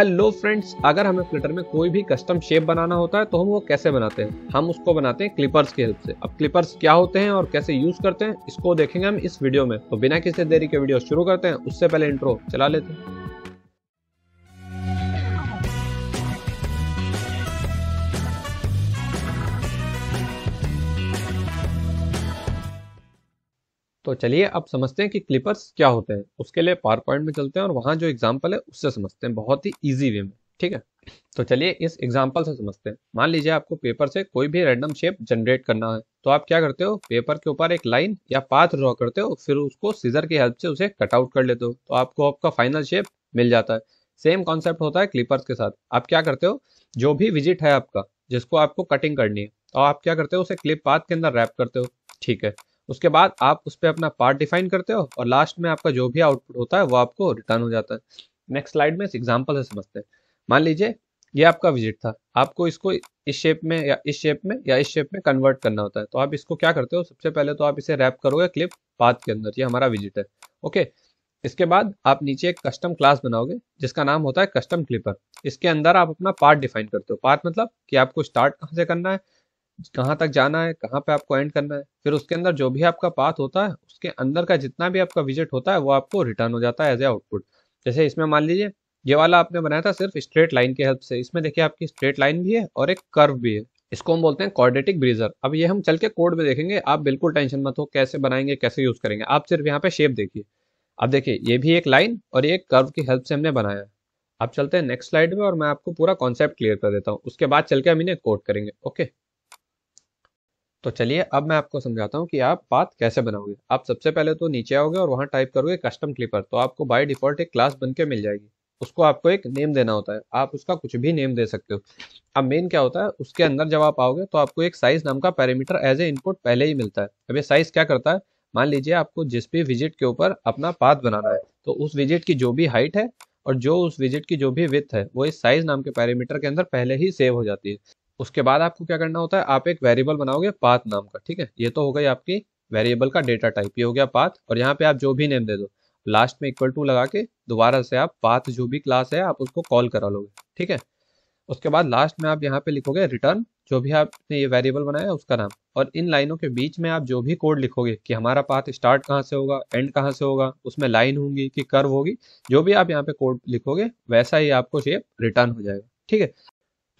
hello अच्छा, friends अगर हमें फ्लिटर में कोई भी कस्टम शेप बनाना होता है तो हम वो कैसे बनाते हैं हम उसको बनाते हैं क्लिपर्स की हेल्प से अब क्लिपर्स क्या होते हैं और कैसे यूज करते हैं इसको देखेंगे हम इस वीडियो में तो बिना किसी देरी के वीडियो शुरू करते हैं उससे पहले इंट्रो चला लेते हैं तो चलिए अब समझते हैं कि क्लिपर्स क्या होते हैं उसके लिए पावर पॉइंट में चलते हैं और वहां जो एग्जाम्पल है उससे समझते हैं बहुत ही ईजी वे में ठीक है तो चलिए इस एग्जाम्पल से समझते हैं मान लीजिए आपको पेपर से कोई भी रैंडम शेप जनरेट करना है तो आप क्या करते हो पेपर के ऊपर एक लाइन या पाथ ड्रॉ करते हो फिर उसको सीजर की हेल्प से उसे कटआउट कर लेते हो तो आपको आपका फाइनल शेप मिल जाता है सेम कॉन्सेप्ट होता है क्लिपर्स के साथ आप क्या करते हो जो भी विजिट है आपका जिसको आपको कटिंग करनी है तो आप क्या करते हो उसे क्लिप पाथ के अंदर रैप करते हो ठीक है उसके बाद आप उस पर अपना पार्ट डिफाइन करते हो और लास्ट में आपका जो भी आउटपुट होता है वो आपको रिटर्न हो जाता है नेक्स्ट स्लाइड में इस एग्जाम्पल से समझते हैं मान लीजिए ये आपका विजिट था आपको इसको इस शेप में या इस शेप में या इस शेप में कन्वर्ट करना होता है तो आप इसको क्या करते हो सबसे पहले तो आप इसे रैप करोगे क्लिप पाथ के अंदर ये हमारा विजिट है ओके इसके बाद आप नीचे एक कस्टम क्लास बनाओगे जिसका नाम होता है कस्टम क्लिपर इसके अंदर आप अपना पार्ट डिफाइन करते हो पार्ट मतलब कि आपको स्टार्ट कहाँ से करना है कहाँ तक जाना है कहाँ पे आपको एंड करना है फिर उसके अंदर जो भी आपका पाथ होता है उसके अंदर का जितना भी आपका विजिट होता है वो आपको रिटर्न हो जाता है एज ए आउटपुट जैसे इसमें मान लीजिए ये वाला आपने बनाया था सिर्फ स्ट्रेट लाइन की हेल्प से इसमें देखिए आपकी स्ट्रेट लाइन भी है और एक कर्व भी है इसको हम बोलते हैं कॉर्डेटिक ब्रीजर अब ये हम चल के कोड में देखेंगे आप बिल्कुल टेंशन मत हो कैसे बनाएंगे कैसे यूज करेंगे आप सिर्फ यहाँ पे शेप देखिए अब देखिए ये भी एक लाइन और ये एक कर्व की हेल्प से हमने बनाया है आप चलते हैं नेक्स्ट स्लाइड में और मैं आपको पूरा कॉन्सेप्ट क्लियर कर देता हूँ उसके बाद चल के हम इन्हें कोड करेंगे ओके तो चलिए अब मैं आपको समझाता हूँ कि आप पाथ कैसे बनाओगे आप सबसे पहले तो नीचे आओगे और वहाँ टाइप करोगे कस्टम क्लिपर तो आपको बाय डिफॉल्ट एक क्लास बन के मिल जाएगी उसको आपको एक नेम देना होता है आप उसका कुछ भी नेम दे सकते हो अब मेन क्या होता है उसके अंदर जब आप आओगे तो आपको एक साइज नाम का पैरामीटर एज ए इनपुट पहले ही मिलता है अब ये साइज क्या करता है मान लीजिए आपको जिस भी विजिट के ऊपर अपना पाथ बनाना है तो उस विजिट की जो भी हाइट है और जो उस विजिट की जो भी विथ है वो इस साइज नाम के पैरामीटर के अंदर पहले ही सेव हो जाती है उसके बाद आपको क्या करना होता है आप एक वेरिएबल बनाओगे पाथ नाम का ठीक है ये तो हो गई आपकी वेरिएबल का डेटा टाइप ये हो गया पाथ और यहाँ पे आप जो भी नेम दे दो लास्ट में इक्वल टू लगा के दोबारा से आप पाथ जो भी क्लास है आप उसको कॉल करा लोगे ठीक है उसके बाद लास्ट में आप यहाँ पे लिखोगे रिटर्न जो भी आपने ये वेरिएबल बनाया उसका नाम और इन लाइनों के बीच में आप जो भी कोड लिखोगे कि हमारा पाथ स्टार्ट कहाँ से होगा एंड कहाँ से होगा उसमें लाइन होंगी कि कर्व होगी जो भी आप यहाँ पे कोड लिखोगे वैसा ही आपको शेप रिटर्न हो जाएगा ठीक है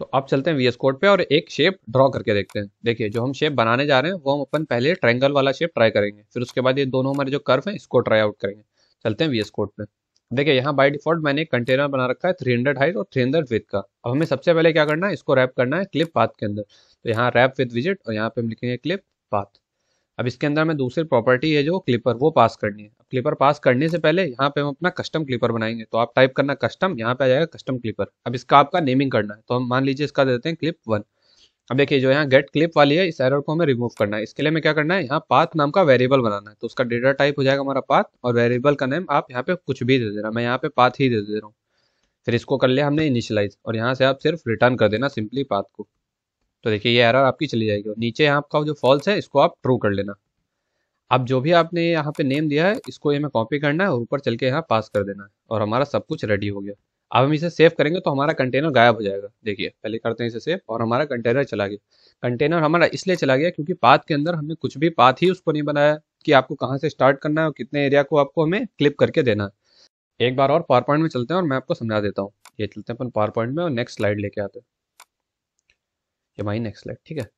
तो अब चलते हैं वीएस कोड पे और एक शेप ड्रॉ करके देखते हैं देखिए जो हम शेप बनाने जा रहे हैं वो हम अपन पहले ट्रायंगल वाला शेप ट्राई करेंगे फिर उसके बाद ये दोनों हमारे जो कर्व हैं इसको ट्राई आउट करेंगे चलते हैं वी कोड पे देखिए यहाँ बाई डिफॉल्ट मैंने एक कंटेनर बना रखा है थ्री हंड्रेड हाइट और थ्री हंड्रेड विथ का अब हमें सबसे पहले क्या करना है इसको रैप करना है क्लिप पाथ के अंदर तो यहाँ रैप विथ विजिट और यहाँ पे हम लिखेंगे क्लिप पाथ अब इसके अंदर हमें दूसरी प्रॉपर्टी है जो क्लिपर वो पास करनी है क्लिपर पास करने से पहले यहाँ पे हम अपना कस्टम क्लिपर बनाएंगे तो आप टाइप करना कस्टम यहाँ पे आ जाएगा कस्टम क्लिपर अब इसका आपका नेमिंग करना है तो हम मान लीजिए इसका देते हैं क्लिप वन अब देखिए जो यहाँ गेट क्लिप वाली है इस एरर को हमें रिमूव करना है इसके लिए हमें क्या करना है यहाँ पाथ नाम का वेरिएबल बनाना है तो उसका डेटा टाइप हो जाएगा हमारा पाथ और वेरिएबल का नेम आप यहाँ पे कुछ भी दे दे रहा मैं यहाँ पे पाथ ही दे दे रहा हूँ फिर इसको कर लिया हमने इनिशलाइज और यहाँ से आप सिर्फ रिटर्न कर देना सिंपली पाथ को तो देखिए ये एरर आपकी चली जाएगी और नीचे यहाँ आपका जो फॉल्स है इसको आप ट्रू कर लेना अब जो भी आपने यहाँ पे नेम दिया है इसको हमें कॉपी करना है और ऊपर चल के यहाँ पास कर देना है और हमारा सब कुछ रेडी हो गया अब हम इसे सेव करेंगे तो हमारा कंटेनर गायब हो जाएगा देखिए पहले करते हैं इसे सेव और हमारा कंटेनर चला गया कंटेनर हमारा इसलिए चला गया क्योंकि पाथ के अंदर हमने कुछ भी पाथ ही उसको नहीं बनाया कि आपको कहाँ से स्टार्ट करना है और कितने एरिया को आपको हमें क्लिप करके देना है एक बार और पावर पॉइंट में चलते हैं और मैं आपको समझा देता हूँ ये चलते हैं अपन पावर पॉइंट में और नेक्स्ट स्लाइड लेके आते हैं ये हमारी नेक्स्ट लेट ठीक है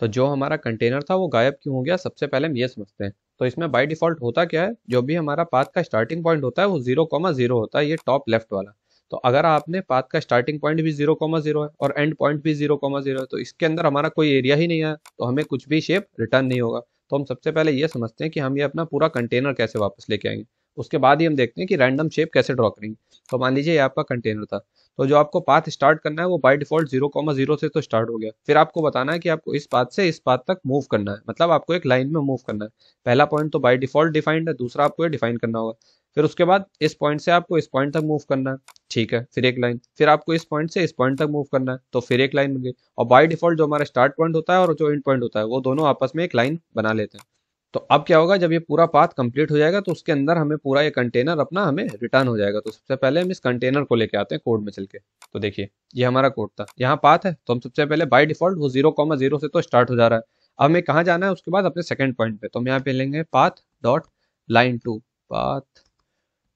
तो जो हमारा कंटेनर था वो गायब क्यों हो गया सबसे पहले हम ये समझते हैं तो इसमें बाई डिफॉल्ट होता क्या है जो भी हमारा पाथ का स्टार्टिंग पॉइंट होता है वो जीरो कॉमा जीरो होता है ये टॉप लेफ्ट वाला तो अगर आपने पाथ का स्टार्टिंग पॉइंट भी जीरो कॉमा जीरो है और एंड पॉइंट भी जीरो कॉमा जीरो है तो इसके अंदर हमारा कोई एरिया ही नहीं है तो हमें कुछ भी शेप रिटर्न नहीं होगा तो हम सबसे पहले ये समझते हैं कि हम ये अपना पूरा कंटेनर कैसे वापस लेके आएंगे उसके बाद ही हम देखते हैं कि रैंडम शेप कैसे ड्रॉ करेंगे तो मान लीजिए ये आपका कंटेनर था तो जो आपको पाथ स्टार्ट करना है वो by default zero comma zero से तो स्टार्ट हो गया फिर आपको बताना है कि आपको इस पाथ से इस पाथ तक मूव करना है मतलब आपको एक लाइन में मूव करना है पहला पॉइंट तो बाई डिफॉल्ट डिफाइंड है दूसरा आपको ये डिफाइन करना होगा फिर उसके बाद इस पॉइंट से आपको इस पॉइंट तक मूव करना है ठीक है फिर एक लाइन फिर आपको इस पॉइंट से इस पॉइंट तक मूव करना है तो फिर एक लाइन बन गई और बाई डिफॉल्ट जो हमारा स्टार्ट पॉइंट होता है और जो एंड पॉइंट होता है वो दोनों आपस में एक लाइन बना लेते हैं तो अब क्या होगा जब ये पूरा पाथ कंप्लीट हो जाएगा तो उसके अंदर हमें पूरा ये कंटेनर अपना हमें रिटर्न हो जाएगा तो सबसे पहले हम इस कंटेनर को लेके आते हैं कोड में चल के तो देखिए ये हमारा कोड था यहाँ पाथ है तो हम सबसे पहले बाय डिफॉल्ट वो जीरो कॉमा जीरो से तो स्टार्ट हो जा रहा है अब हमें कहाँ जाना है उसके बाद अपने सेकेंड पॉइंट पे तो हम यहाँ पे लेंगे path dot line to path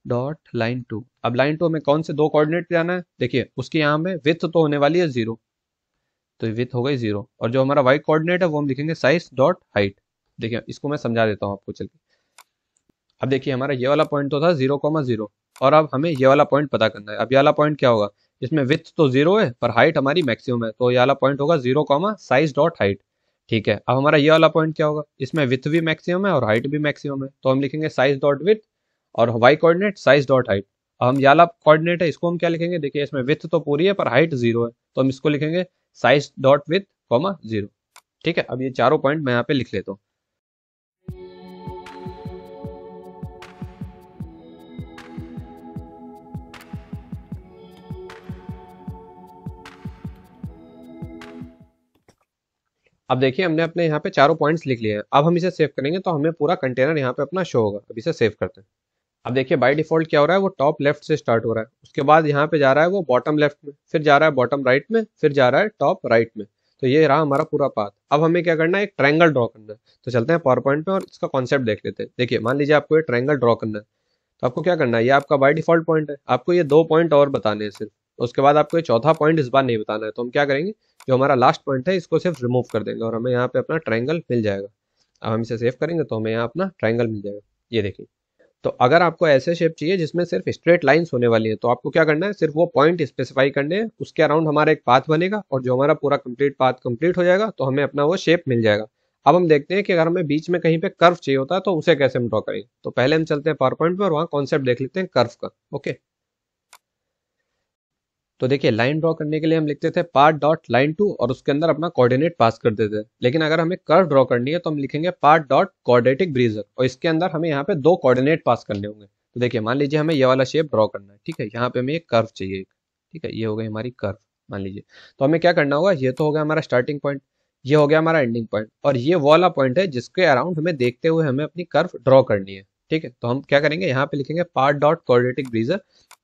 dot line to अब लाइन टू हमें कौन से दो कॉर्डिनेट पे जाना है देखिए उसके यहाँ में विथ तो होने वाली है जीरो तो विथ हो गई जीरो और जो हमारा वाई कॉर्डिनेट है वो हम लिखेंगे साइज डॉट हाइट देखिए इसको मैं समझा देता हूँ आपको चल के अब देखिए हमारा ये वाला पॉइंट तो था जीरो कॉमा जीरो और अब हमें ये वाला पॉइंट पता करना है अब ये वाला पॉइंट क्या होगा इसमें विथ तो जीरो है पर हाइट हमारी मैक्सिमम है तो ये वाला पॉइंट होगा zero comma size dot height ठीक है अब हमारा ये वाला पॉइंट क्या होगा इसमें विथ भी मैक्सिमम है और हाइट भी मैक्सिमम है तो हम लिखेंगे साइज डॉट विथ और y coordinate size dot height अब हम ये वाला कोऑर्डिनेट है इसको हम क्या लिखेंगे देखिए इसमें विथ तो पूरी है पर हाइट जीरो है तो हम इसको लिखेंगे size dot width comma zero ठीक है अब ये चारों पॉइंट मैं यहाँ पे लिख लेता हूँ अब देखिए हमने अपने यहाँ पे चारों पॉइंट्स लिख लिए हैं अब हम इसे सेव करेंगे तो हमें पूरा कंटेनर यहाँ पे अपना शो होगा अब इसे सेव करते हैं अब देखिए बाई डिफॉल्ट क्या हो रहा है वो टॉप लेफ्ट से स्टार्ट हो रहा है उसके बाद यहाँ पे जा रहा है वो बॉटम लेफ्ट में फिर जा रहा है बॉटम राइट में फिर जा रहा है टॉप राइट में तो ये रहा हमारा पूरा पाथ अब हमें क्या करना है एक ट्रैंगल ड्रॉ करना है तो चलते हैं पावर पॉइंट पे और इसका कॉन्सेप्ट देख लेते हैं देखिए मान लीजिए आपको ये ट्रैंगल ड्रॉ करना है तो आपको क्या करना है ये आपका बाई डिफॉल्ट पॉइंट है आपको ये दो पॉइंट और बताने हैं सिर्फ उसके बाद आपको ये चौथा पॉइंट इस बार नहीं बताना है तो हम क्या करेंगे जो हमारा लास्ट पॉइंट है इसको सिर्फ रिमूव कर देंगे और हमें यहाँ पे अपना ट्राइंगल मिल जाएगा अब हम इसे सेव करेंगे तो हमें यहाँ अपना ट्राइंगल मिल जाएगा ये देखिए तो अगर आपको ऐसे शेप चाहिए जिसमें सिर्फ स्ट्रेट लाइंस होने वाली है तो आपको क्या करना है सिर्फ वो पॉइंट स्पेसिफाई करने हैं उसके अराउंड हमारा एक पाथ बनेगा और जो हमारा पूरा कंप्लीट पाथ कंप्लीट हो जाएगा तो हमें अपना वो शेप मिल जाएगा अब हम देखते हैं कि अगर हमें बीच में कहीं पे कर्व चाहिए होता है तो उसे कैसे हम ड्रॉ करेंगे तो पहले हम चलते हैं पावर पॉइंट पर वहाँ कॉन्सेप्ट देख लेते हैं कर्व का ओके तो देखिए लाइन ड्रॉ करने के लिए हम लिखते थे पार्ट डॉट लाइन टू और उसके अंदर अपना कोऑर्डिनेट पास करते थे लेकिन अगर हमें कर्व ड्रॉ करनी है तो हम लिखेंगे पार्ट डॉट कोऑर्डिनेटिक ब्रीजर और इसके अंदर हमें यहाँ पे दो कोऑर्डिनेट पास करने होंगे तो देखिए मान लीजिए हमें ये वाला शेप ड्रॉ करना है ठीक है यहाँ पे हमें एक कर्व चाहिए ठीक है ये हो गई हमारी कर्व मान लीजिए तो हमें क्या करना होगा ये तो हो गया हमारा स्टार्टिंग पॉइंट ये हो गया हमारा एंडिंग पॉइंट और ये वाला पॉइंट है जिसके अराउंड हमें देखते हुए हमें अपनी कर्व ड्रॉ करनी है ठीक है तो हम क्या करेंगे यहाँ पे लिखेंगे पार्ट डॉट कोऑर्डिनेटिक ब्रीजर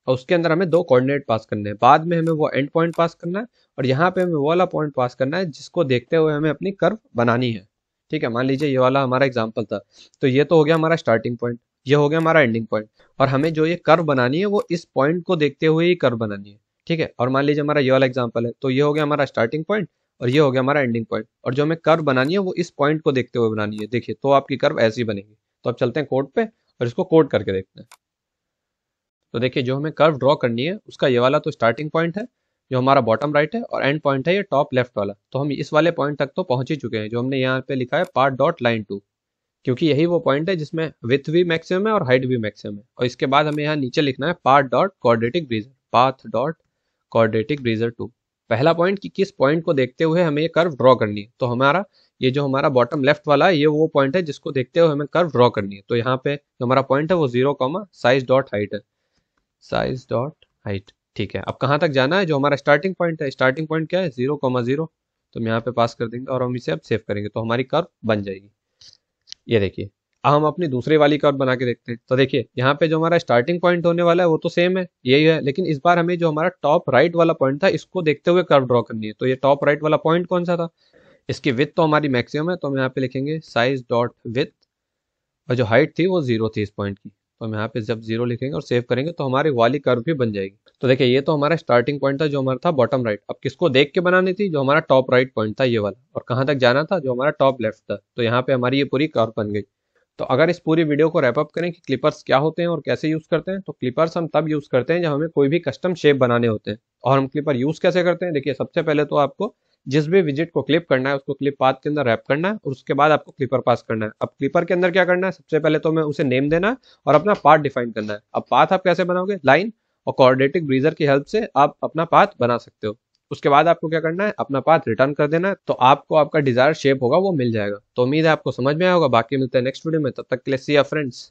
और उसके अंदर हमें दो कोऑर्डिनेट पास करने हैं बाद में हमें वो एंड पॉइंट पास करना है और यहाँ पे हमें वो वाला पॉइंट पास करना है जिसको देखते हुए हमें अपनी कर्व बनानी है ठीक है मान लीजिए ये वाला हमारा एग्जाम्पल था तो ये तो हो गया हमारा स्टार्टिंग पॉइंट ये हो गया हमारा एंडिंग पॉइंट और हमें जो ये कर्व बनानी है वो इस पॉइंट को देखते हुए ही कर्व बनानी है ठीक है और मान लीजिए हमारा ये वाला एग्जाम्पल है तो ये हो गया हमारा स्टार्टिंग पॉइंट और ये हो गया हमारा एंडिंग पॉइंट और जो हमें कर्व बनानी है वो इस पॉइंट को देखते हुए बनानी है देखिए तो आपकी कर्व ऐसी बनेगी तो अब चलते हैं कोड पे और इसको कोड करके देखते हैं तो देखिए जो हमें कर्व ड्रॉ करनी है उसका ये वाला तो स्टार्टिंग पॉइंट है जो हमारा बॉटम राइट है और एंड पॉइंट है ये टॉप लेफ्ट वाला तो हम इस वाले पॉइंट तक तो पहुंच ही चुके हैं जो हमने यहाँ पे लिखा है पार्ट डॉट लाइन टू क्योंकि यही वो पॉइंट है जिसमें विथ भी मैक्सिमम है और हाइट भी मैक्सिमम है और इसके बाद हमें यहाँ नीचे लिखना है path dot quadratic bezier path dot quadratic bezier to पहला पॉइंट कि किस पॉइंट को देखते हुए हमें ये कर्व ड्रॉ करनी है तो हमारा ये जो हमारा बॉटम लेफ्ट वाला है ये वो पॉइंट है जिसको देखते हुए हमें कर्व ड्रॉ करनी है तो यहाँ पे जो हमारा पॉइंट है वो zero comma size dot height है साइज डॉट हाइट ठीक है अब कहाँ तक जाना है जो हमारा स्टार्टिंग पॉइंट है स्टार्टिंग पॉइंट क्या है जीरो कॉमा जीरो तो हम यहाँ पे पास कर देंगे और हम इसे अब सेव करेंगे तो हमारी कर्व बन जाएगी ये देखिए हम अपनी दूसरे वाली कर्व बना के देखते हैं तो देखिए यहाँ पे जो हमारा स्टार्टिंग पॉइंट होने वाला है वो तो सेम है यही है लेकिन इस बार हमें जो हमारा टॉप राइट वाला पॉइंट था इसको देखते हुए कर्व ड्रॉ करनी है तो ये टॉप राइट वाला पॉइंट कौन सा था इसकी विथ तो हमारी मैक्सिमम है तो हम यहाँ पे लिखेंगे साइज डॉट विथ और जो हाइट थी वो जीरो थी इस पॉइंट की तो हम यहाँ पे जब जीरो लिखेंगे और सेव करेंगे तो हमारी वाली कर्व भी बन जाएगी तो देखिए ये तो हमारा स्टार्टिंग पॉइंट था जो हमारा था बॉटम राइट अब किसको देख के बनानी थी जो हमारा टॉप राइट पॉइंट था ये वाला और कहाँ तक जाना था जो हमारा टॉप लेफ्ट था तो यहाँ पे हमारी ये पूरी कर्व बन गई तो अगर इस पूरी वीडियो को रैपअप करें कि क्लिपर्स क्या होते हैं और कैसे यूज़ करते हैं तो क्लिपर्स हम तब यूज़ करते हैं जब हमें कोई भी कस्टम शेप बनाने होते हैं और हम क्लिपर यूज़ कैसे करते हैं देखिए सबसे पहले तो आपको जिस भी विजिट को क्लिप करना है उसको क्लिप पाथ के अंदर रैप करना है और उसके बाद आपको क्लिपर पास करना है अब क्लिपर के अंदर क्या करना है सबसे पहले तो हमें उसे नेम देना है और अपना पाथ डिफाइन करना है अब पाथ आप कैसे बनाओगे लाइन और कोऑर्डिनेटिक ब्रीजर की हेल्प से आप अपना पाथ बना सकते हो उसके बाद आपको क्या करना है अपना पाथ रिटर्न कर देना है तो आपको आपका डिजायर शेप होगा वो मिल जाएगा तो उम्मीद है आपको समझ में आएगा बाकी मिलते हैं नेक्स्ट वीडियो में तब तक के लिए सी फ्रेंड्स